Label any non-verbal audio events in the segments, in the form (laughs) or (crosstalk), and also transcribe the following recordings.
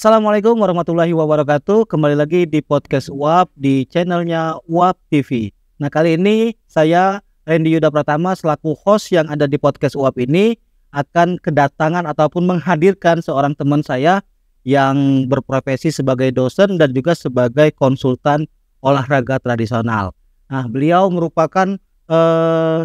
Assalamualaikum warahmatullahi wabarakatuh. Kembali lagi di podcast UAP di channelnya UAP TV. Nah kali ini saya Randy Yuda Pratama selaku host yang ada di podcast UAP ini akan kedatangan ataupun menghadirkan seorang teman saya yang berprofesi sebagai dosen dan juga sebagai konsultan olahraga tradisional. Nah beliau merupakan eh,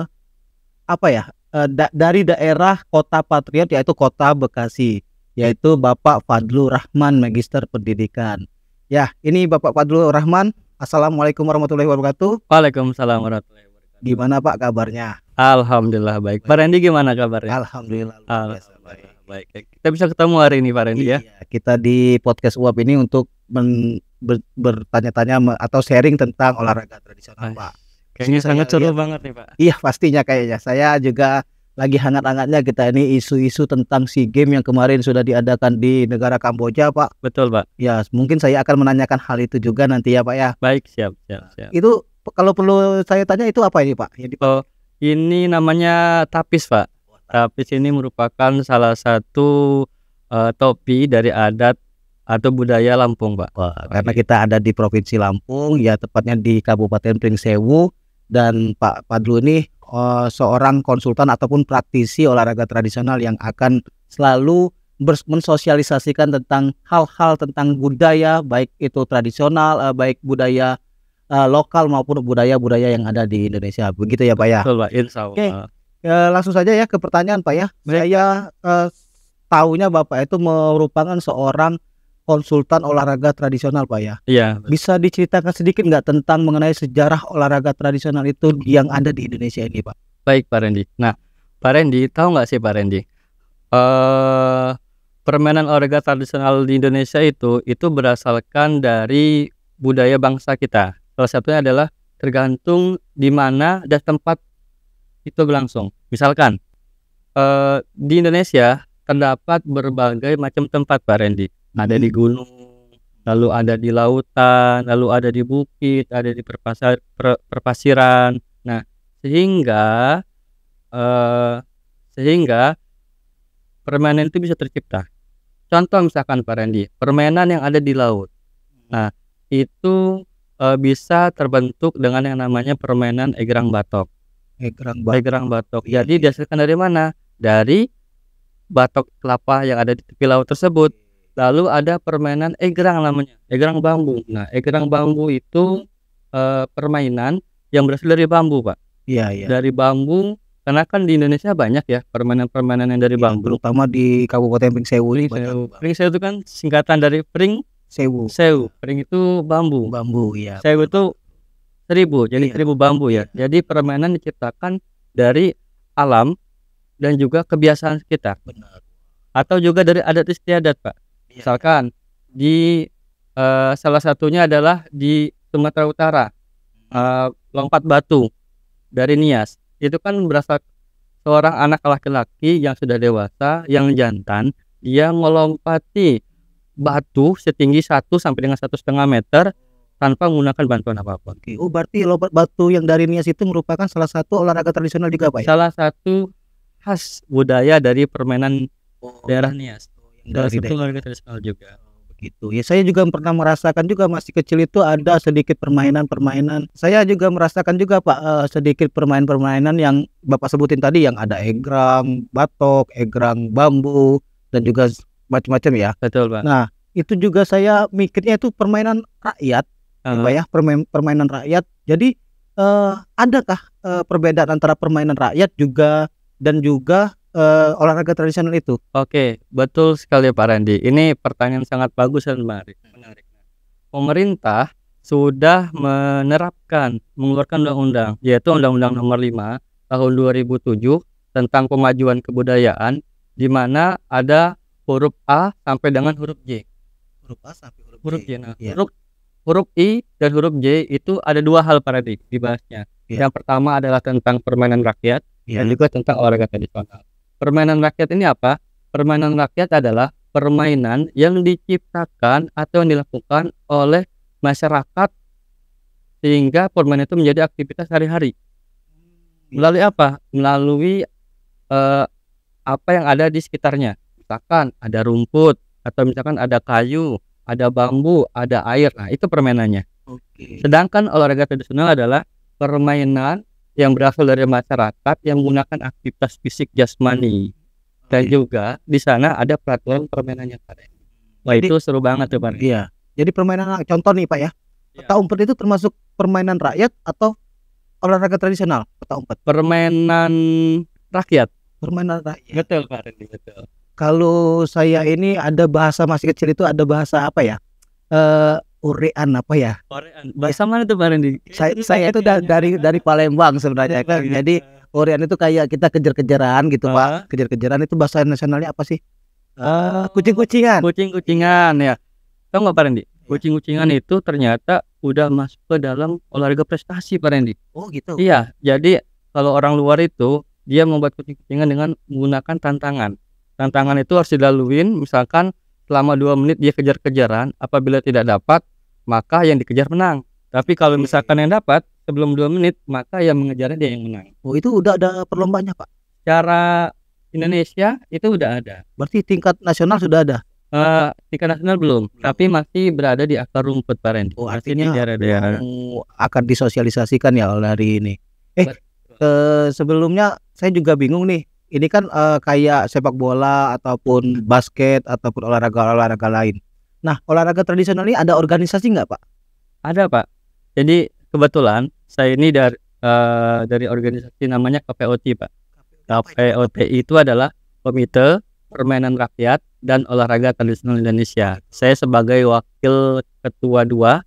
apa ya eh, da dari daerah kota patriot yaitu kota Bekasi yaitu Bapak Fadlu Rahman Magister Pendidikan. Ya, ini Bapak Fadlu Rahman. Assalamualaikum warahmatullahi wabarakatuh. Waalaikumsalam warahmatullahi wabarakatuh. Gimana Pak kabarnya? Alhamdulillah baik. baik. Pak Randy gimana kabarnya? Alhamdulillah. Alhamdulillah. Baik. baik. Eh, kita bisa ketemu hari ini Pak Randy ya? iya, ya. Kita di podcast UAP ini untuk men, ber, bertanya-tanya atau sharing tentang olahraga tradisional Ay. Pak. Kayaknya sangat seru banget nih Pak. Iya pastinya kayaknya. Saya juga lagi hangat-hangatnya kita ini isu-isu tentang si game yang kemarin sudah diadakan di negara Kamboja, Pak. Betul, Pak. Ya, mungkin saya akan menanyakan hal itu juga nanti ya, Pak ya. Baik, siap, siap, siap. Itu kalau perlu saya tanya itu apa ini, Pak? Yang oh, ini namanya tapis, Pak. Oh, tapis ini merupakan salah satu uh, topi dari adat atau budaya Lampung, Pak. Wah, karena kita ada di Provinsi Lampung, ya tepatnya di Kabupaten Pringsewu dan Pak Padlu ini Eh, seorang konsultan ataupun praktisi olahraga tradisional yang akan selalu mensosialisasikan tentang hal-hal tentang budaya baik itu tradisional uh, baik budaya uh, lokal maupun budaya-budaya yang ada di Indonesia begitu ya Pak ya. Betul Okay. Uh, langsung saja ya ke pertanyaan Pak ya. Baik. Saya uh, tahunya Bapak itu merupakan seorang konsultan olahraga tradisional Pak ya. Iya. Bisa diceritakan sedikit nggak tentang mengenai sejarah olahraga tradisional itu yang ada di Indonesia ini Pak? Baik Pak Rendi. Nah Pak Rendi, tahu nggak sih Pak Randy? Uh, permainan olahraga tradisional di Indonesia itu itu berasalkan dari budaya bangsa kita. Salah satunya adalah tergantung di mana dan tempat itu berlangsung. Misalkan uh, di Indonesia terdapat berbagai macam tempat Pak Rendi ada di gunung lalu ada di lautan lalu ada di bukit ada di perpasar, per, perpasiran nah sehingga uh, sehingga permainan itu bisa tercipta contoh misalkan Pak Randy permainan yang ada di laut nah itu uh, bisa terbentuk dengan yang namanya permainan egrang batok. Egrang batok. Egrang batok. Iya, Jadi iya. dihasilkan dari mana? Dari batok kelapa yang ada di tepi laut tersebut lalu ada permainan egrang namanya egrang bambu nah egrang bambu itu eh, permainan yang berasal dari bambu pak iya iya dari bambu karena kan di Indonesia banyak ya permainan-permainan yang dari ya, bambu terutama di Kabupaten Pring Sewu itu kan singkatan dari Pring Sewu Sewu iya. Pring itu bambu bambu ya Sewu itu seribu jadi ya. seribu bambu ya iya. jadi permainan diciptakan dari alam dan juga kebiasaan kita benar atau juga dari adat istiadat pak Iya. Misalkan di uh, salah satunya adalah di Sumatera Utara uh, lompat batu dari Nias itu kan berasal seorang anak laki-laki yang sudah dewasa yang jantan dia melompati batu setinggi satu sampai dengan satu setengah meter tanpa menggunakan bantuan apapun. Oke, oh berarti lompat batu yang dari Nias itu merupakan salah satu olahraga tradisional juga, Pak? Ya? Salah satu khas budaya dari permainan oh. daerah Nias dari iya, tradisional juga gitu ya saya juga pernah merasakan juga masih kecil itu ada sedikit permainan-permainan saya juga merasakan juga pak eh, sedikit permainan-permainan yang bapak sebutin tadi yang ada egrang batok egrang bambu dan juga macam-macam ya betul pak nah itu juga saya mikirnya itu permainan rakyat uh ya, -huh. ya permain permainan rakyat jadi eh, adakah eh, perbedaan antara permainan rakyat juga dan juga uh, olahraga tradisional itu. Oke, betul sekali Pak Randi. Ini pertanyaan sangat bagus dan menarik. menarik. Pemerintah sudah menerapkan mengeluarkan undang-undang yaitu Undang-Undang Nomor 5 Tahun 2007 tentang pemajuan kebudayaan di mana ada huruf A sampai dengan huruf J. Huruf A sampai huruf, huruf J. Nah, ya. huruf huruf I dan huruf J itu ada dua hal paradigma dibahasnya. Ya. Yang pertama adalah tentang permainan rakyat ya. dan iya. juga tentang olahraga tradisional Permainan rakyat ini apa? Permainan rakyat adalah permainan yang diciptakan atau yang dilakukan oleh masyarakat sehingga permainan itu menjadi aktivitas hari hari hmm. Melalui apa? Melalui eh, apa yang ada di sekitarnya. Misalkan ada rumput atau misalkan ada kayu, ada bambu, ada air. Nah, itu permainannya. Okay. Sedangkan olahraga tradisional adalah permainan yang berasal dari masyarakat yang menggunakan aktivitas fisik jasmani hmm. dan okay. juga di sana ada peraturan permainannya Pak. Wah jadi, itu seru banget tuh Pak. Iya. Jadi permainan contoh nih Pak ya. Iya. Peta ya. umpet itu termasuk permainan rakyat atau olahraga tradisional peta umpet? Permainan rakyat. Permainan rakyat. Betul Pak Randy, betul. Kalau saya ini ada bahasa masih kecil itu ada bahasa apa ya? Eh Urean apa ya? Urean. Bahasa mana tuh Pak Rendi? Saya, saya itu dari, dari dari Palembang sebenarnya kan. Iya, iya. Jadi Urean itu kayak kita kejar-kejaran gitu, uh. Pak. Kejar-kejaran itu bahasa nasionalnya apa sih? Uh, kucing-kucingan. Kucing-kucingan ya. Tahu nggak Pak Rendi? Iya. Kucing-kucingan hmm. itu ternyata udah masuk ke dalam olahraga prestasi Pak Rendi. Oh gitu. Iya, jadi kalau orang luar itu dia membuat kucing-kucingan dengan menggunakan tantangan. Tantangan itu harus dilaluin misalkan selama dua menit dia kejar-kejaran, apabila tidak dapat maka yang dikejar menang. Tapi kalau iya, misalkan iya. yang dapat sebelum dua menit, maka yang mengejarnya dia yang menang. Oh, itu udah ada perlombanya Pak? Cara Indonesia itu udah ada. Berarti tingkat nasional sudah ada? Uh, tingkat nasional belum, tapi masih berada di akar rumput parent. Oh, artinya daerah akan disosialisasikan ya oleh hari ini. Eh, sebelumnya saya juga bingung nih. Ini kan uh, kayak sepak bola ataupun basket ataupun olahraga-olahraga lain. Nah, olahraga tradisional ini ada organisasi nggak, Pak? Ada, Pak. Jadi kebetulan saya ini dari uh, eh, dari organisasi namanya KPOT, Pak. KPOT itu adalah Komite Permainan Rakyat dan Olahraga Tradisional Indonesia. Saya sebagai wakil ketua dua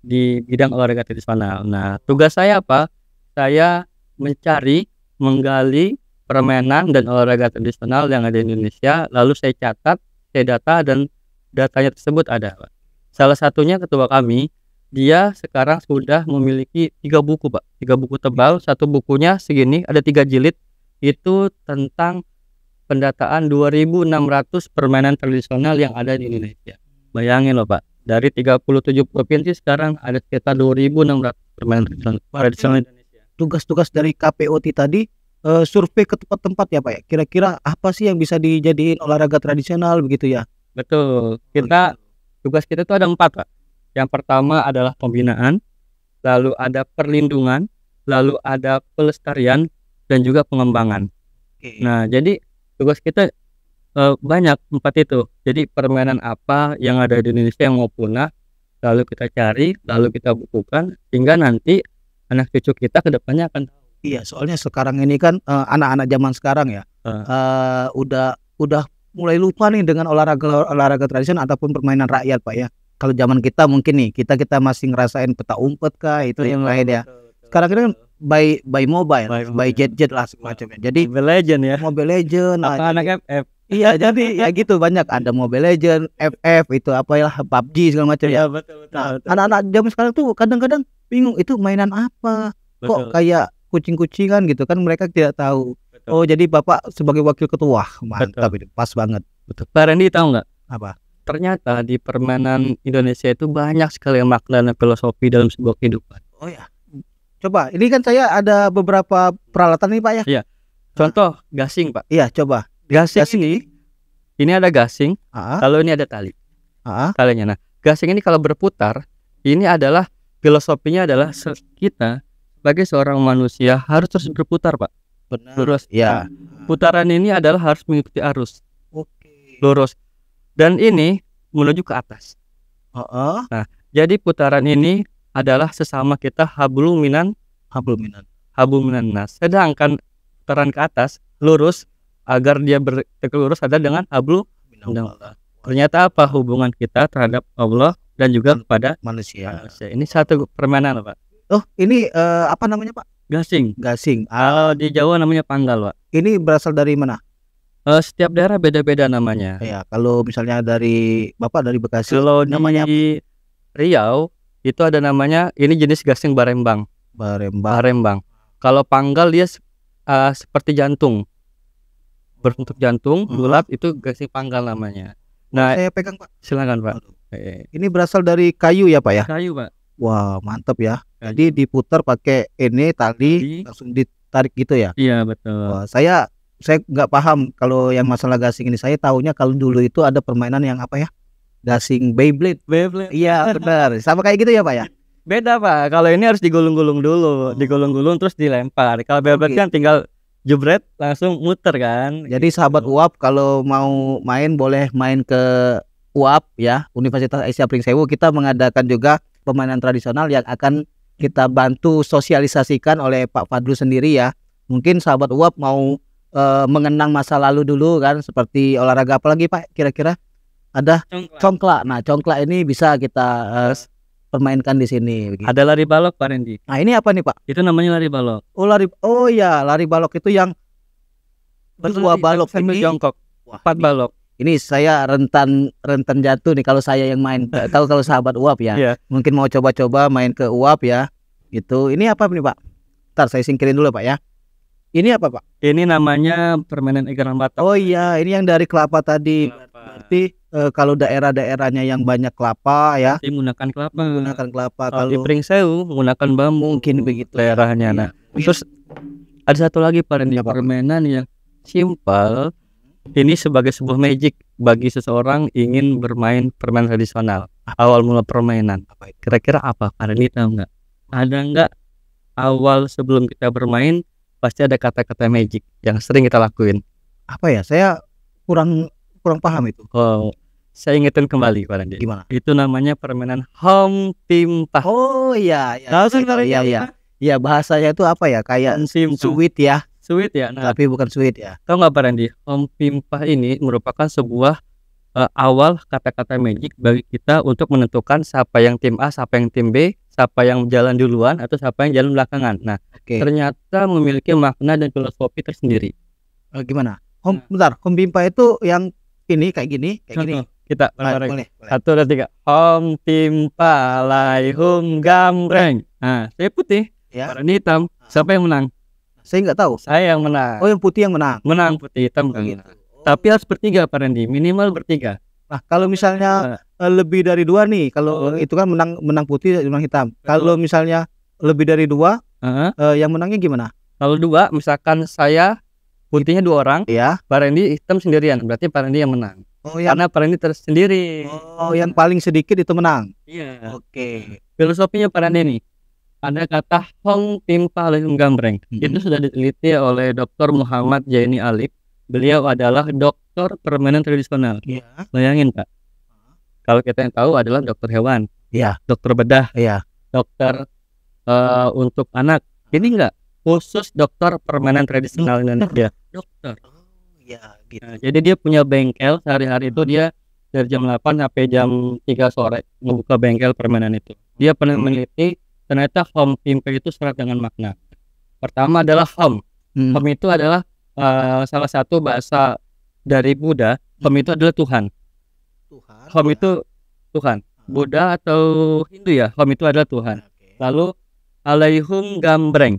di bidang olahraga tradisional. Nah, tugas saya apa? Saya mencari, menggali permainan dan olahraga tradisional yang ada di Indonesia, lalu saya catat, saya data dan datanya tersebut ada Pak. Salah satunya ketua kami, dia sekarang sudah memiliki tiga buku Pak. Tiga buku tebal, satu bukunya segini, ada tiga jilid. Itu tentang pendataan 2.600 permainan tradisional yang ada di Indonesia. Bayangin loh Pak, dari 37 provinsi sekarang ada sekitar 2.600 permainan tradisional Indonesia. Tugas-tugas dari KPOT tadi uh, survei ke tempat-tempat ya Pak ya. Kira-kira apa sih yang bisa dijadiin olahraga tradisional begitu ya? Betul. Kita tugas kita itu ada empat pak. Yang pertama adalah pembinaan, lalu ada perlindungan, lalu ada pelestarian dan juga pengembangan. Oke. Nah jadi tugas kita e, banyak empat itu. Jadi permainan apa yang ada di Indonesia yang mau punah, lalu kita cari, lalu kita bukukan sehingga nanti anak cucu kita kedepannya akan tahu. Iya, soalnya sekarang ini kan eh, anak-anak uh, zaman sekarang ya uh. Uh, udah udah mulai lupa nih dengan olahraga olahraga tradisional ataupun permainan rakyat pak ya kalau zaman kita mungkin nih kita kita masih ngerasain peta umpet kah itu yang lain ya sekarang kita kan by by mobile by, by gadget lah semacamnya jadi mobile legend ya mobile legend apa nah, anak FF iya jadi ya gitu banyak ada mobile legend FF itu apa ya PUBG segala macam ya, iya, betul, betul, nah anak-anak zaman sekarang tuh kadang-kadang bingung itu mainan apa kok kayak kucing-kucingan gitu kan mereka tidak tahu Oh jadi bapak sebagai wakil ketua mantap Betul. pas banget. Betul. Pak Randy tahu nggak? Apa? Ternyata di permainan Indonesia itu banyak sekali makna dan filosofi dalam sebuah kehidupan. Oh ya. Coba ini kan saya ada beberapa peralatan nih pak ya. Iya. Contoh ah. gasing pak. Iya coba. Gasing, gasing ini, ini ada gasing. Ah. Lalu ini ada tali. Ah. Talinya. Nah gasing ini kalau berputar ini adalah filosofinya adalah kita sebagai seorang manusia harus terus berputar pak Benar. Lurus. Ya. Putaran ini adalah harus mengikuti arus. Oke. Lurus. Dan ini menuju ke atas. Uh -uh. Nah, jadi putaran ini adalah sesama kita habluminan habluminan habluminan nas. Sedangkan putaran ke atas lurus agar dia bertekuk lurus ada dengan hablu Ternyata apa hubungan kita terhadap Allah dan juga kepada manusia. manusia. Ini satu permainan, Pak. Oh, ini uh, apa namanya, Pak? Gasing. Gasing. Uh, di Jawa namanya panggal, Pak. Ini berasal dari mana? Uh, setiap daerah beda-beda namanya. Iya. kalau misalnya dari Bapak dari Bekasi. Kalau namanya di Riau itu ada namanya ini jenis gasing barembang. Barembang. Barembang. Kalau panggal dia uh, seperti jantung. Berbentuk jantung, bulat hmm. itu gasing panggal namanya. Nah, saya pegang, Pak. Silakan, Pak. Aduh. Iya, iya. Ini berasal dari kayu ya, Pak ya? Kayu, Pak. Wah, mantap ya. Jadi diputar pakai ini e, tali langsung ditarik gitu ya? Iya betul. Wah, saya saya nggak paham kalau yang masalah gasing ini. Saya tahunya kalau dulu itu ada permainan yang apa ya? Gasing Beyblade. Beyblade. Iya (laughs) benar. Sama kayak gitu ya pak ya? Beda pak. Kalau ini harus digulung-gulung dulu, oh. digulung-gulung terus dilempar. Kalau oh, Beyblade okay. Gitu. kan tinggal jebret langsung muter kan. Jadi gitu. sahabat uap kalau mau main boleh main ke UAP ya Universitas Asia Pringsewu kita mengadakan juga permainan tradisional yang akan kita bantu sosialisasikan oleh Pak Fadlu sendiri ya. Mungkin sahabat uap mau e, mengenang masa lalu dulu kan seperti olahraga apa lagi Pak kira-kira? Ada congklak. Nah, congklak ini bisa kita e, permainkan di sini. Begitu. Ada lari balok Pak Rendi. Nah, ini apa nih Pak? Itu namanya lari balok. Oh, lari Oh iya, lari balok itu yang Betul, balok sambil jongkok. Wah, empat balok ini saya rentan rentan jatuh nih kalau saya yang main (laughs) tahu kalau sahabat uap ya yeah. mungkin mau coba-coba main ke uap ya gitu ini apa nih pak Ntar saya singkirin dulu pak ya ini apa pak ini namanya permainan ikan batok oh iya ini yang dari kelapa tadi kelapa. Iya, berarti e, kalau daerah-daerahnya yang banyak kelapa ya Berarti menggunakan kelapa menggunakan kelapa kalau, di Pringsewu menggunakan bambu mungkin begitu daerahnya ya. nah iya. terus ada satu lagi pak permainan yang simpel ini sebagai sebuah magic bagi seseorang ingin bermain permainan tradisional. Awal mula permainan Kira-kira apa? Ada nih tahu nggak? Ada nggak awal sebelum kita bermain pasti ada kata-kata magic yang sering kita lakuin. Apa ya? Saya kurang kurang paham itu. Oh, saya ingetin kembali Pak Randy. Gimana? Itu namanya permainan home team Oh iya, iya. sih iya, iya, ya? iya. bahasanya itu apa ya? Kayak sweet ya Sweet ya. Nah, tapi bukan sweet ya. Tahu nggak Pak Randy? Om Pimpah ini merupakan sebuah uh, awal kata-kata magic bagi kita untuk menentukan siapa yang tim A, siapa yang tim B, siapa yang jalan duluan atau siapa yang jalan belakangan. Nah, okay. ternyata memiliki makna dan filosofi tersendiri. Uh, gimana? nah. bentar, home pimpa itu yang ini kayak gini, kayak gini. Kita bareng boleh, Satu dan tiga. Om timpa lai hum gamreng. Nah, saya putih, ya. warna hitam. Ah. Siapa yang menang? Saya nggak tahu. Saya yang menang. Oh, yang putih yang menang. Menang putih hitam oh, Tapi harus bertiga Pak Randy, minimal bertiga. Nah, kalau misalnya nah. Eh, lebih dari dua nih, kalau oh. Iya. itu kan menang menang putih menang hitam. Betul. Kalau misalnya lebih dari dua, uh -huh. eh, yang menangnya gimana? Kalau dua, misalkan saya putihnya dua orang, ya. Pak Randy hitam sendirian, berarti Pak Randy yang menang. Oh, yang... Karena Pak Randy tersendiri. Oh, yang paling sedikit itu menang. Iya. Oke. Okay. Filosofinya Pak Randy nih ada kata Hong Timpa Lehum Gambreng. Hmm. Itu sudah diteliti oleh Dr. Muhammad Jaini Alif. Beliau adalah dokter permainan tradisional. Yeah. Bayangin, Pak. Kalau kita yang tahu adalah dokter hewan. Iya. Dokter bedah. Iya. Dokter uh, untuk anak. Ini enggak khusus dokter permainan tradisional dokter. Indonesia. Dokter. Oh, ya, gitu. Nah, jadi dia punya bengkel sehari-hari itu dia dari jam 8 sampai jam 3 sore membuka bengkel permainan itu. Dia pernah meneliti ternyata home pimpe itu serat dengan makna pertama adalah home hmm. home itu adalah uh, salah satu bahasa dari Buddha home itu adalah Tuhan Tuhan home itu Tuhan ah. Buddha atau Hindu ya home itu adalah Tuhan okay. lalu alaihum gambreng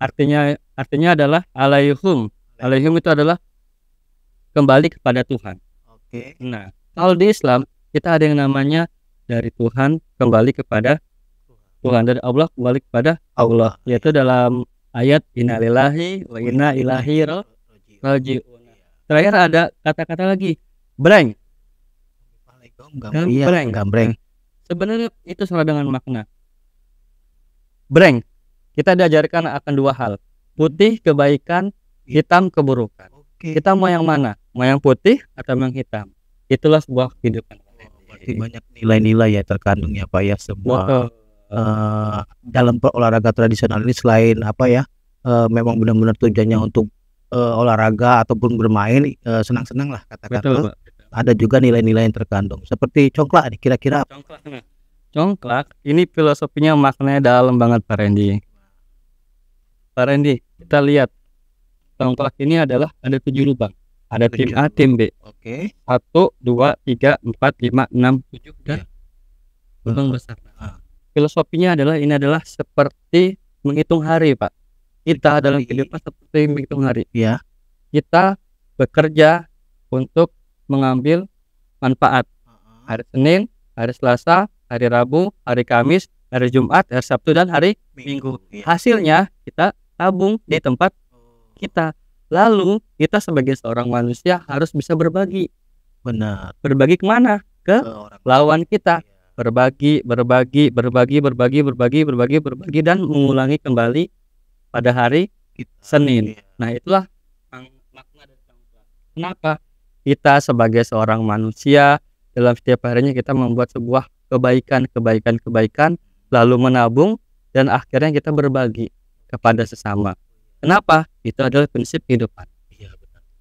artinya artinya adalah alaihum alaihum itu adalah kembali kepada Tuhan oke okay. nah kalau di Islam kita ada yang namanya dari Tuhan kembali kepada Tuhan dari Allah kembali kepada Allah. Yaitu dalam ayat innalillahi wa inna ilahi rajiun. Iya. Terakhir ada kata-kata lagi. Breng. Gambreng. Iya, gambreng. Sebenarnya itu sama dengan makna. Breng. Kita diajarkan akan dua hal. Putih kebaikan, hitam keburukan. Kita mau yang mana? Mau yang putih atau yang hitam? Itulah sebuah kehidupan. Oh, banyak nilai-nilai ya terkandung ya Pak ya semua. Betul Eh, dalam olahraga tradisional ini selain apa ya uh, memang benar-benar tujuannya untuk uh, olahraga ataupun bermain uh, senang-senang lah katakanlah Betul, ada juga nilai-nilai yang terkandung seperti congklak nih kira-kira nah. congklak ini filosofinya maknanya dalam banget Pak Randy Pak Randy kita lihat congklak ini adalah ada tujuh lubang ada tim A, tim B. Oke. Satu, dua, tiga, empat, lima, enam, tujuh dan iya. lubang besar. Ah filosofinya adalah ini adalah seperti menghitung hari pak kita dalam kehidupan seperti menghitung hari ya kita bekerja untuk mengambil manfaat hari Senin hari Selasa hari Rabu hari Kamis hari Jumat hari Sabtu dan hari Minggu iya. hasilnya kita tabung di tempat oh. kita lalu kita sebagai seorang manusia harus bisa berbagi benar berbagi kemana ke, lawan kita iya berbagi, berbagi, berbagi, berbagi, berbagi, berbagi, berbagi dan mengulangi kembali pada hari Senin. Iya. Nah, itulah makna Kenapa kita sebagai seorang manusia dalam setiap harinya kita membuat sebuah kebaikan, kebaikan, kebaikan, lalu menabung dan akhirnya kita berbagi kepada sesama. Kenapa? Itu adalah prinsip kehidupan. Iya,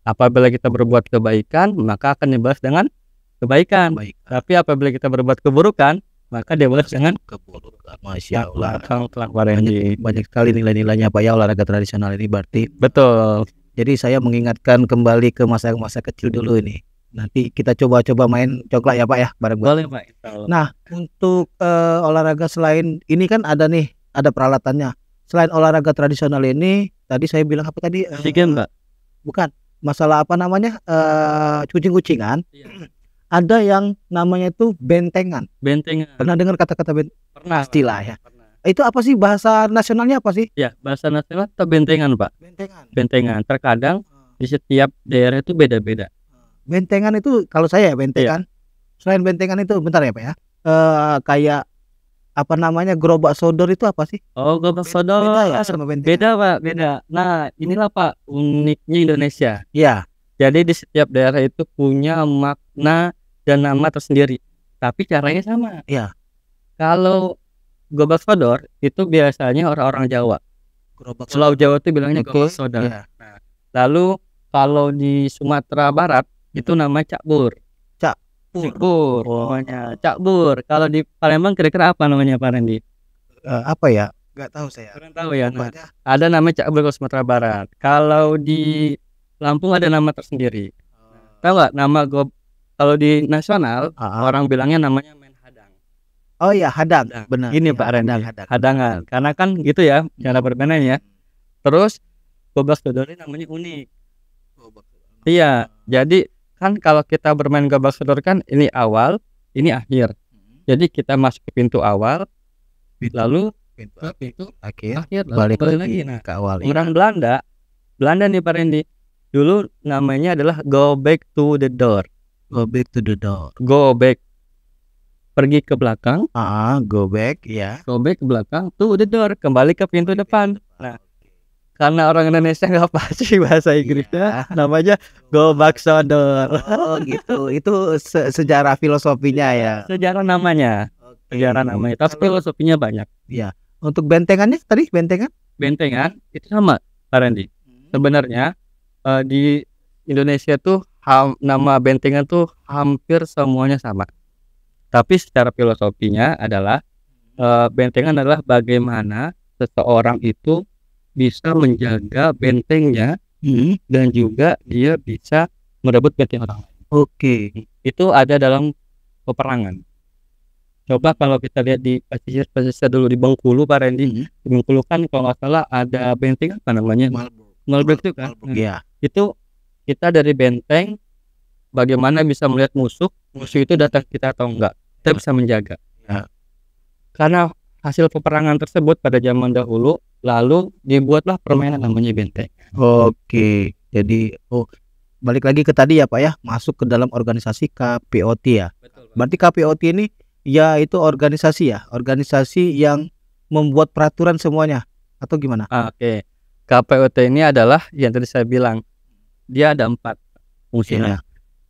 Apabila kita berbuat kebaikan, maka akan dibalas dengan kebaikan. kebaikan. Tapi apabila kita berbuat keburukan, maka dia boleh dengan keburukan. Masya Allah. Kalau telah banyak, banyak sekali nilai-nilainya Pak ya olahraga tradisional ini berarti. Betul. Jadi saya mengingatkan kembali ke masa-masa kecil dulu ini. Nanti kita coba-coba main coklat ya Pak ya bareng bareng Boleh Pak. Nah untuk uh, olahraga selain ini kan ada nih ada peralatannya. Selain olahraga tradisional ini tadi saya bilang apa tadi? Uh, eh, Sikin, Pak. Bukan masalah apa namanya uh, kucing-kucingan. Iya ada yang namanya itu bentengan. Bentengan. Pernah dengar kata-kata bent? Pernah. Istilah ya. Pernah. Itu apa sih bahasa nasionalnya apa sih? Ya bahasa nasional atau bentengan pak. Bentengan. Bentengan. Terkadang hmm. di setiap daerah itu beda-beda. Ah. Bentengan itu kalau saya ya bentengan. Ya. Selain bentengan itu bentar ya pak ya. E, kayak apa namanya gerobak sodor itu apa sih? Oh gerobak sodor beda, ya, sama beda pak beda. Nah inilah pak uniknya Indonesia. Ya. Jadi di setiap daerah itu punya mak makna dan nama tersendiri tapi caranya sama ya kalau gobak sodor itu biasanya orang-orang Jawa gerobak Pulau Jawa itu bilangnya okay. gobak sodor ya. lalu kalau di Sumatera Barat itu hmm. nama cakbur cakbur cakbur oh. namanya cakbur kalau di Palembang kira-kira apa namanya Pak Rendi? uh, eh, apa ya Gak tahu saya. Kurang tahu ya. Nah, ada nama cakbur kalau Sumatera Barat. Kalau di Lampung ada nama tersendiri. Uh, tahu nggak nama gob? kalau di nasional uh-huh. orang bilangnya namanya main hadang. Oh iya hadang, hadang. benar. Ini ya, Pak Rendang hadang, hadang. hadangan. Ah. Karena kan gitu ya cara bermainnya. Ya. Terus gobak sodor ini namanya unik. Gobak. Iya, jadi kan kalau kita bermain gobak sodor kan ini awal, ini akhir. Hmm. Jadi kita masuk ke pintu awal, lalu pintu, pintu akhir, akhir lalu balik, balik lagi. Nah, ke awal. Iya. Orang Belanda, Belanda nih Pak Rendi. dulu namanya adalah go back to the door. Go back to the door. Go back. Pergi ke belakang. Ah, uh, go back ya. Yeah. Go back ke belakang. To the door. Kembali ke pintu depan. Nah, karena orang Indonesia nggak pasti (laughs) bahasa iya. Inggrisnya, yeah. namanya go back to the door. Oh gitu. Itu se sejarah filosofinya ya. Sejarah namanya. Okay. Sejarah namanya. Tapi filosofinya banyak. Ya. Yeah. Untuk bentengannya tadi bentengan? Bentengan itu sama, Pak Randy. Hmm. Sebenarnya uh, di Indonesia tuh ham, nama bentengan tuh hampir semuanya sama. Tapi secara filosofinya adalah e, bentengan adalah bagaimana seseorang itu bisa menjaga bentengnya hmm. dan juga dia bisa merebut benteng orang lain. Oke. Okay. Itu ada dalam peperangan. Coba kalau kita lihat di pesisir-pesisir dulu di Bengkulu Pak Randy, hmm. Bengkulu kan kalau nggak salah ada benteng apa namanya? Malbo. Malbo itu kan? Iya. Ya. Itu kita dari benteng bagaimana bisa melihat musuh musuh itu datang kita atau enggak kita bisa menjaga ya. karena hasil peperangan tersebut pada zaman dahulu lalu dibuatlah permainan namanya benteng oke jadi oh balik lagi ke tadi ya pak ya masuk ke dalam organisasi KPOT ya Betul, pak. berarti KPOT ini ya itu organisasi ya organisasi yang membuat peraturan semuanya atau gimana oke okay. KPOT ini adalah yang tadi saya bilang dia ada empat fungsinya. Yeah.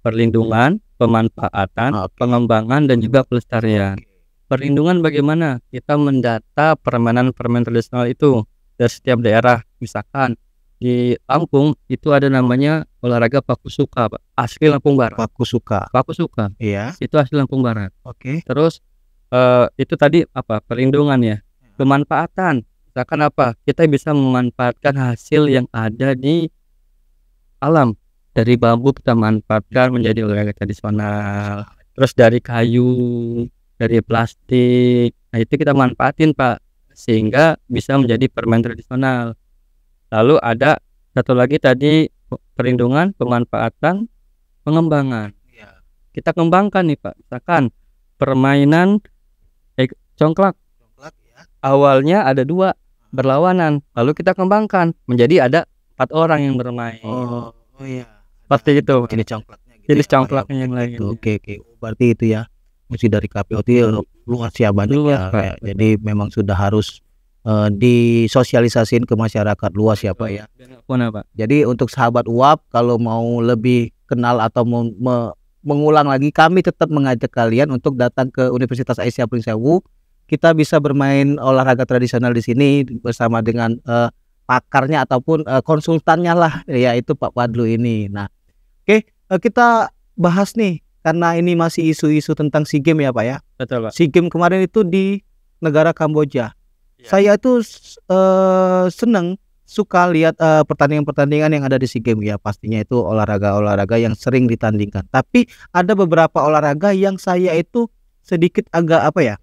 Perlindungan, pemanfaatan, okay. pengembangan dan juga pelestarian. Perlindungan bagaimana? Kita mendata permainan permen tradisional itu dari setiap daerah. Misalkan di Lampung itu ada namanya olahraga pakusuka, Pak. Asli Lampung Barat. paku suka paku suka Iya. Itu asli Lampung Barat. Oke. Okay. Terus uh, itu tadi apa? Perlindungan ya. Iya. Pemanfaatan. Misalkan apa? Kita bisa memanfaatkan hasil yang ada di alam dari bambu kita manfaatkan menjadi olahraga tradisional terus dari kayu dari plastik nah itu kita manfaatin pak sehingga bisa menjadi permen tradisional lalu ada satu lagi tadi perlindungan pemanfaatan pengembangan iya. kita kembangkan nih pak misalkan permainan eh, congklak, iya. awalnya ada dua berlawanan lalu kita kembangkan menjadi ada empat orang yang bermain oh, oh iya pasti itu Ini congklaknya gitu jenis ya, ya. yang lain gitu. oke oke okay, oh, okay. berarti itu ya mesti dari KPOT ya, luas ya banyak luas, ya, jadi memang sudah harus uh, disosialisasiin ke masyarakat luas ya Pak ya Benar, Pak. jadi untuk sahabat uap kalau mau lebih kenal atau mau me mengulang lagi kami tetap mengajak kalian untuk datang ke Universitas Aisyah Prinsewu. kita bisa bermain olahraga tradisional di sini bersama dengan uh, pakarnya ataupun uh, konsultannya lah yaitu Pak Wadlu ini. Nah, oke okay, uh, eh, kita bahas nih karena ini masih isu-isu tentang SEA Games ya Pak ya. Betul Pak. SEA Games kemarin itu di negara Kamboja. Ya. Saya itu uh, seneng suka lihat pertandingan-pertandingan uh, yang ada di SEA Games ya pastinya itu olahraga-olahraga yang sering ditandingkan. Tapi ada beberapa olahraga yang saya itu sedikit agak apa ya?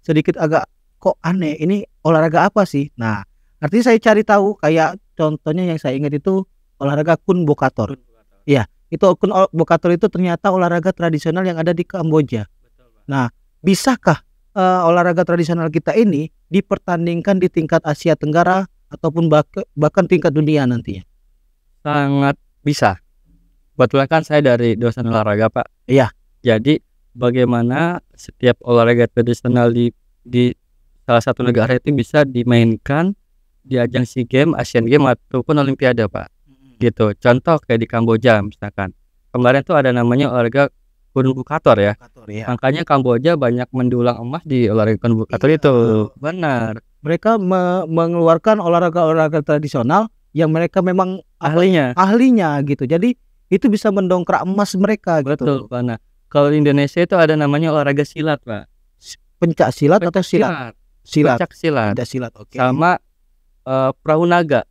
Sedikit agak kok aneh ini olahraga apa sih? Nah, artinya saya cari tahu kayak contohnya yang saya ingat itu olahraga kun bokator ya itu kun bokator itu ternyata olahraga tradisional yang ada di Kamboja Betul, nah bisakah uh, olahraga tradisional kita ini dipertandingkan di tingkat Asia Tenggara ataupun bahkan tingkat dunia nantinya sangat bisa kebetulan kan saya dari dosen olahraga pak iya jadi bagaimana setiap olahraga tradisional di di salah satu negara itu bisa dimainkan di ajang SEA Games, Asian Games ataupun Olimpiade, Pak. Gitu. Contoh kayak di Kamboja misalkan. Kemarin tuh ada namanya olahraga Gunung ya. ya. Makanya Kamboja banyak mendulang emas di olahraga Bukator iya. itu. Benar. Mereka me mengeluarkan olahraga-olahraga tradisional yang mereka memang ahlinya. Apa, ahlinya gitu. Jadi itu bisa mendongkrak emas mereka gitu. Betul, Pak. Nah, kalau di Indonesia itu ada namanya olahraga silat, Pak. Pencak silat Pencak atau silat? Silat. Pencak silat. silat. Oke. Okay. Sama uh, perahu naga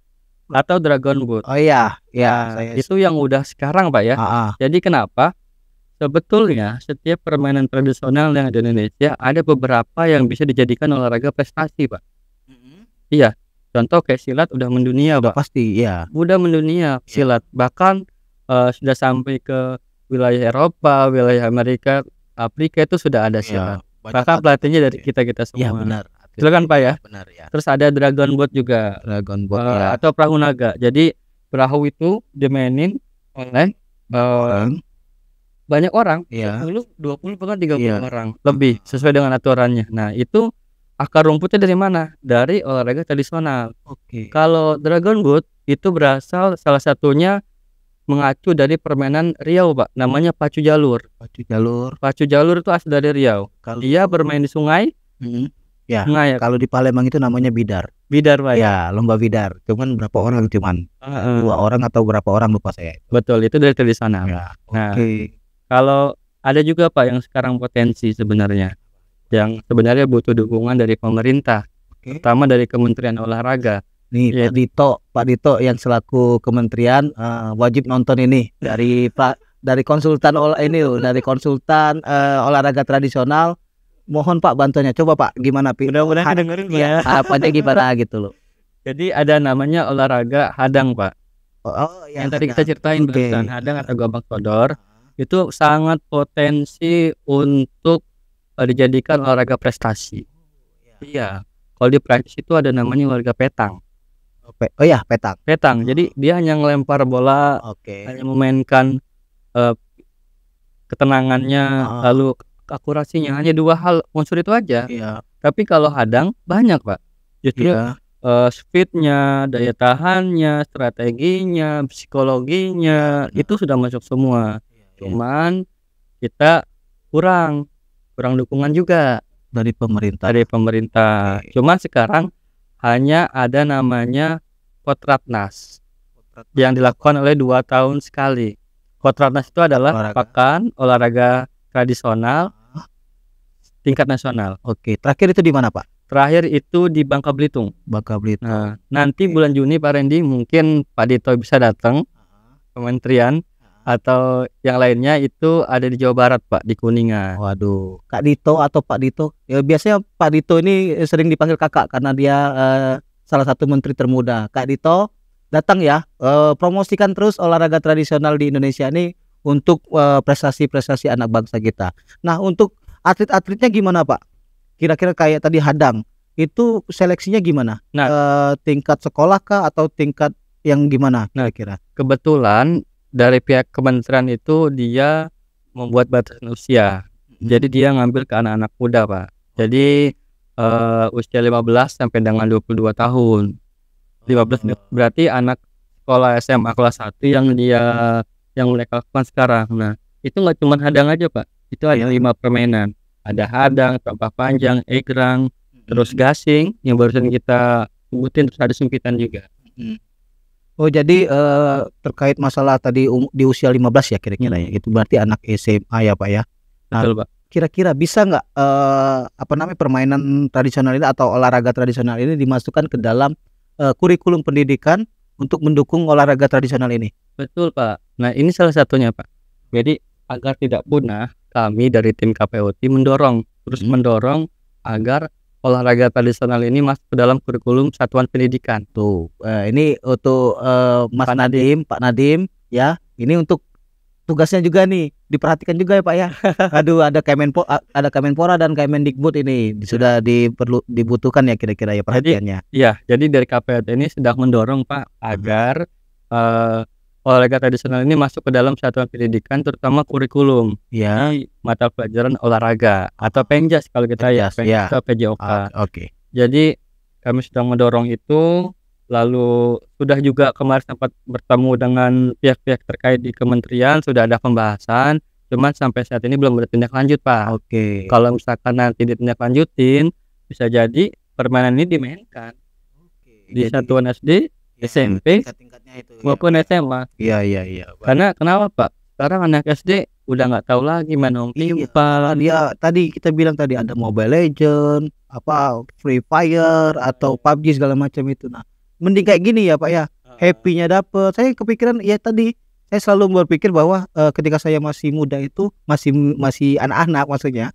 atau dragon boat. Oh iya, iya. Nah, Itu yang udah sekarang pak ya. Ah, ah. Jadi kenapa? Sebetulnya setiap permainan tradisional yang ada di Indonesia ada beberapa yang bisa dijadikan olahraga prestasi pak. Mm -hmm. Iya. Contoh kayak silat udah mendunia pak. Pasti ya. Udah mendunia iya. silat bahkan uh, sudah sampai ke wilayah Eropa, wilayah Amerika, Afrika itu sudah ada iya. silat. Ya, bahkan pelatihnya dari kita ya. kita iya, semua. Iya benar. Gitu. silakan pak ya benar ya terus ada dragon boat juga dragon boat uh, ya. atau perahu naga jadi perahu itu dimainin oleh uh, banyak orang Iya. dulu 20 bahkan 30 puluh iya. orang lebih sesuai dengan aturannya nah itu akar rumputnya dari mana dari olahraga tradisional oke okay. kalau dragon boat itu berasal salah satunya mengacu dari permainan Riau, Pak. Namanya pacu jalur. Pacu jalur. Pacu jalur itu asal dari Riau. Kalau... Dia bermain di sungai. Hmm. Ya, Ngayak. Ya. kalau di Palembang itu namanya bidar. Bidar pak ya? ya lomba bidar. Cuman berapa orang cuman? Uh, uh. Dua orang atau berapa orang lupa saya. Betul, itu dari tulisan Ya, nah, Okay. Kalau ada juga pak yang sekarang potensi sebenarnya, yang sebenarnya butuh dukungan dari pemerintah, okay. terutama dari Kementerian Olahraga. Nih ya. Pak Dito, Pak Dito yang selaku Kementerian uh, wajib nonton ini dari Pak dari konsultan olah ini loh, dari konsultan uh, olahraga tradisional mohon Pak bantuannya. Coba Pak gimana Pak? Mudah-mudahan iya, dengerin ya. Harapannya gimana (laughs) gitu loh. Jadi ada namanya olahraga hadang Pak. Oh, oh ya. Yang tadi kita ceritain okay. barusan hadang atau gambang sodor itu sangat potensi untuk eh, dijadikan olahraga prestasi. Oh, iya. iya. Kalau di Prancis itu ada namanya olahraga petang. Oh, oh iya ya petang. Petang. Oh. Jadi dia hanya melempar bola, okay. hanya memainkan uh, ketenangannya, oh. lalu akurasinya hmm. hanya dua hal unsur itu aja iya. tapi kalau hadang banyak pak justru iya. uh, speednya daya tahannya strateginya psikologinya nah. itu sudah masuk semua iya, iya, cuman kita kurang kurang dukungan juga dari pemerintah dari pemerintah Oke. cuman sekarang hanya ada namanya Kotratnas yang dilakukan oleh dua tahun sekali. Kotratnas itu adalah pakan olahraga tradisional tingkat nasional. Oke, terakhir itu di mana Pak? Terakhir itu di Bangka Belitung. Bangka Belitung. Nah, nanti bulan Juni Pak Rendi mungkin Pak Dito bisa datang ah. kementerian ah. atau yang lainnya itu ada di Jawa Barat Pak di Kuningan. Waduh, Kak Dito atau Pak Dito. Ya biasanya Pak Dito ini sering dipanggil kakak karena dia eh, salah satu menteri termuda. Kak Dito datang ya, eh, promosikan terus olahraga tradisional di Indonesia ini untuk eh, prestasi-prestasi eh, anak bangsa kita. Nah, untuk atlet-atletnya gimana Pak? Kira-kira kayak tadi hadang itu seleksinya gimana? Nah, e, tingkat sekolah kah atau tingkat yang gimana? Nah, kira kebetulan dari pihak kementerian itu dia membuat batas usia. Hmm. Jadi dia ngambil ke anak-anak muda, Pak. Jadi e, usia 15 sampai dengan 22 tahun. 15 berarti anak sekolah SMA kelas 1 yang dia yang mereka lakukan sekarang. Nah, itu nggak cuma hadang aja, Pak itu ada lima permainan ada hadang tambah panjang egrang terus mm-hmm. gasing yang barusan kita sebutin terus ada sempitan juga mm-hmm. oh jadi uh, terkait masalah tadi um, di usia 15 ya kira-kira ya mm-hmm. itu berarti anak SMA ya pak ya nah, betul pak kira-kira bisa nggak eh, apa namanya permainan tradisional ini atau olahraga tradisional ini dimasukkan ke dalam uh, kurikulum pendidikan untuk mendukung olahraga tradisional ini betul pak nah ini salah satunya pak jadi agar tidak punah, kami dari tim KPOT mendorong terus hmm. mendorong agar olahraga tradisional ini masuk ke dalam kurikulum satuan pendidikan. Tuh, uh, ini untuk uh, Mas Pak Nadim, Pak Nadim ya. Ini untuk tugasnya juga nih diperhatikan juga ya Pak ya. (laughs) Aduh ada Kemenpo ada Kemenpora dan Kemendikbud ini iya. sudah diperlu dibutuhkan ya kira-kira ya perhatiannya. Jadi, ya, jadi dari KPU ini sedang mendorong Pak hmm. agar uh, olahraga tradisional ini masuk ke dalam satuan pendidikan terutama kurikulum ya mata pelajaran olahraga atau penjas kalau kita ya, penjas, ya penjas ya. atau PJOK. Uh, ah, Oke. Okay. Jadi kami sudah mendorong itu lalu sudah juga kemarin sempat bertemu dengan pihak-pihak terkait di kementerian sudah ada pembahasan cuman sampai saat ini belum ada tindak lanjut pak. Oke. Okay. Kalau misalkan nanti ditindak lanjutin bisa jadi permainan ini dimainkan okay, di jadi, satuan SD SMP tingkatnya itu iya. maupun ya. SMA iya iya iya karena kenapa pak sekarang anak SD udah nggak tahu lagi mana limpal iya, ya tadi kita bilang tadi ada Mobile Legend apa Free Fire atau PUBG segala macam itu nah mending kayak gini ya pak ya ah. Happynya dapet saya kepikiran ya tadi saya selalu berpikir bahwa uh, ketika saya masih muda itu masih masih anak-anak maksudnya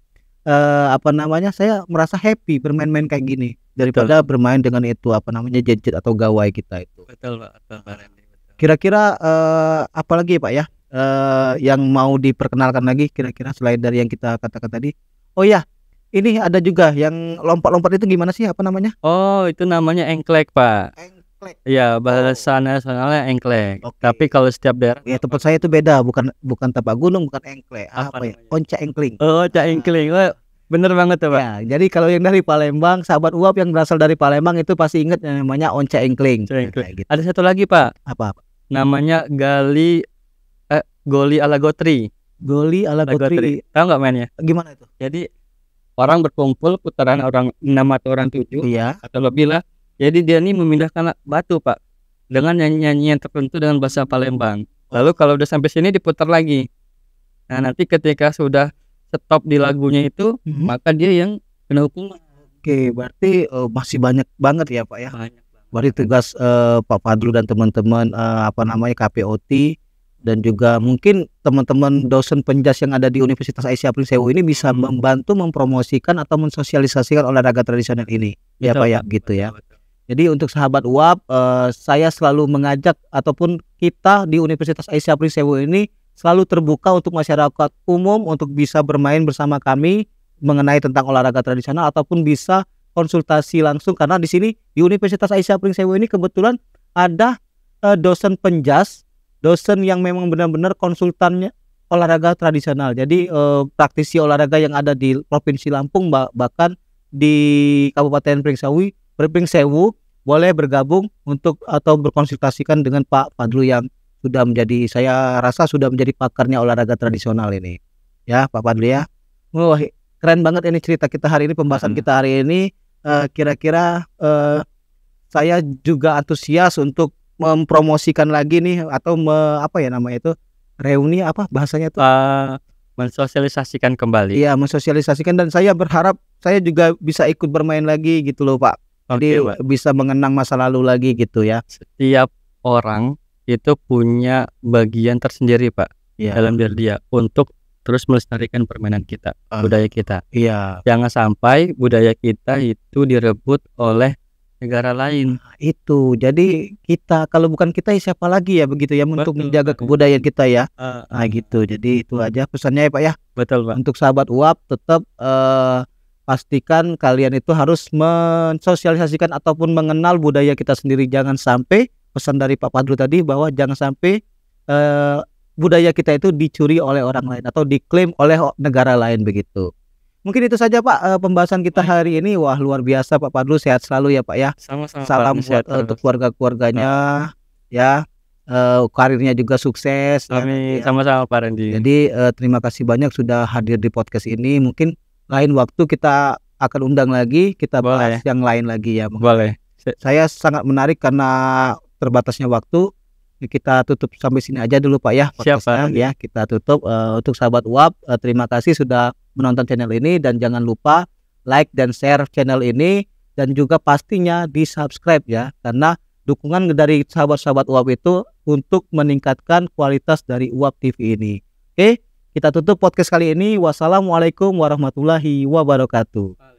uh, apa namanya saya merasa happy bermain-main kayak gini daripada Betul. bermain dengan itu apa namanya gadget atau gawai kita itu Betul Pak, betul Pak Randy. Kira-kira uh, apa lagi ya, Pak ya? Uh, yang mau diperkenalkan lagi kira-kira selain dari yang kita katakan tadi. Oh ya, ini ada juga yang lompat-lompat itu gimana sih apa namanya? Oh, itu namanya engklek, Pak. Engklek. Iya, oh. bahasa oh. nasionalnya engklek. Okay. Tapi kalau setiap daerah Ya, tempat saya itu beda, bukan bukan tapak gunung, bukan engklek. Apa, apa ya? Namanya? engkling. Oh, konca engkling. Ah. Bener banget tuh, ya, Pak. Ya, jadi kalau yang dari Palembang, sahabat uap yang berasal dari Palembang itu pasti ingat yang namanya once engkling. Gitu. Ada satu lagi, Pak. Apa? -apa? Namanya gali eh, goli ala gotri. Goli ala, gotri. gotri. Tahu nggak mainnya? Gimana itu? Jadi orang berkumpul putaran hmm. orang enam atau orang tujuh iya. atau lebih lah. Jadi dia ini memindahkan batu, Pak, dengan nyanyi-nyanyi nyanyian tertentu dengan bahasa Palembang. Oh. Lalu kalau udah sampai sini diputar lagi. Nah, nanti ketika sudah stop di lagunya itu hmm. maka dia yang kena hukuman. Oke, berarti uh, masih banyak banget ya Pak ya. Banyak. Banget. Berarti tugas uh, Pak Fadlu dan teman-teman uh, apa namanya KPOT dan juga mungkin teman-teman dosen penjas yang ada di Universitas Aisyah April ini bisa hmm. membantu mempromosikan atau mensosialisasikan olahraga tradisional ini. Ya, ya? Gitu betul, ya Pak ya, betul, gitu ya. Betul. Jadi untuk sahabat UAP, uh, saya selalu mengajak ataupun kita di Universitas Aisyah April ini selalu terbuka untuk masyarakat umum untuk bisa bermain bersama kami mengenai tentang olahraga tradisional ataupun bisa konsultasi langsung karena di sini di Universitas Aisyah Pringsewu ini kebetulan ada eh, dosen penjas, dosen yang memang benar-benar konsultannya olahraga tradisional. Jadi eh, praktisi olahraga yang ada di Provinsi Lampung bahkan di Kabupaten Pringsewu, Pringsewu boleh bergabung untuk atau berkonsultasikan dengan Pak Padru yang sudah menjadi saya rasa sudah menjadi pakarnya olahraga tradisional ini. Ya, Pak Padli ya. Mm-hmm. Wah, keren banget ini cerita kita hari ini pembahasan hmm. kita hari ini eh, kira-kira uh, uh, saya juga antusias untuk mempromosikan lagi nih atau me, apa ya namanya itu reuni apa bahasanya itu uh, mensosialisasikan kembali. Iya, mensosialisasikan dan saya berharap saya juga bisa ikut bermain lagi gitu loh, Pak. Okay, Jadi Pak. bisa mengenang masa lalu lagi gitu ya. Setiap orang itu punya bagian tersendiri pak yeah. dalam diri dia untuk terus melestarikan permainan kita uh, budaya kita iya jangan sampai budaya kita itu direbut oleh negara lain nah, itu jadi kita kalau bukan kita ya siapa lagi ya begitu ya untuk menjaga kebudayaan kita ya uh, uh, nah gitu jadi itu aja pesannya ya pak ya betul pak untuk sahabat uap tetap uh, pastikan kalian itu harus mensosialisasikan ataupun mengenal budaya kita sendiri jangan sampai pesan dari Pak Padru tadi bahwa jangan sampai uh, budaya kita itu dicuri oleh orang lain atau diklaim oleh negara lain begitu. Mungkin itu saja Pak uh, pembahasan kita hari ini. Wah luar biasa Pak Padru sehat selalu ya Pak ya. Sama-sama. Salam Pak, buat eh, untuk keluarga-keluarganya ya. Uh, karirnya juga sukses. Kami ya. sama-sama Pak Randy. Jadi uh, terima kasih banyak sudah hadir di podcast ini. Mungkin lain waktu kita akan undang lagi, kita Boleh. bahas yang lain lagi ya. Boleh. Saya sangat menarik karena terbatasnya waktu ya kita tutup sampai sini aja dulu Pak ya podcastnya ya kita tutup uh, untuk sahabat uap uh, terima kasih sudah menonton channel ini dan jangan lupa like dan share channel ini dan juga pastinya di subscribe ya karena dukungan dari sahabat-sahabat uap itu untuk meningkatkan kualitas dari uap TV ini oke kita tutup podcast kali ini wassalamualaikum warahmatullahi wabarakatuh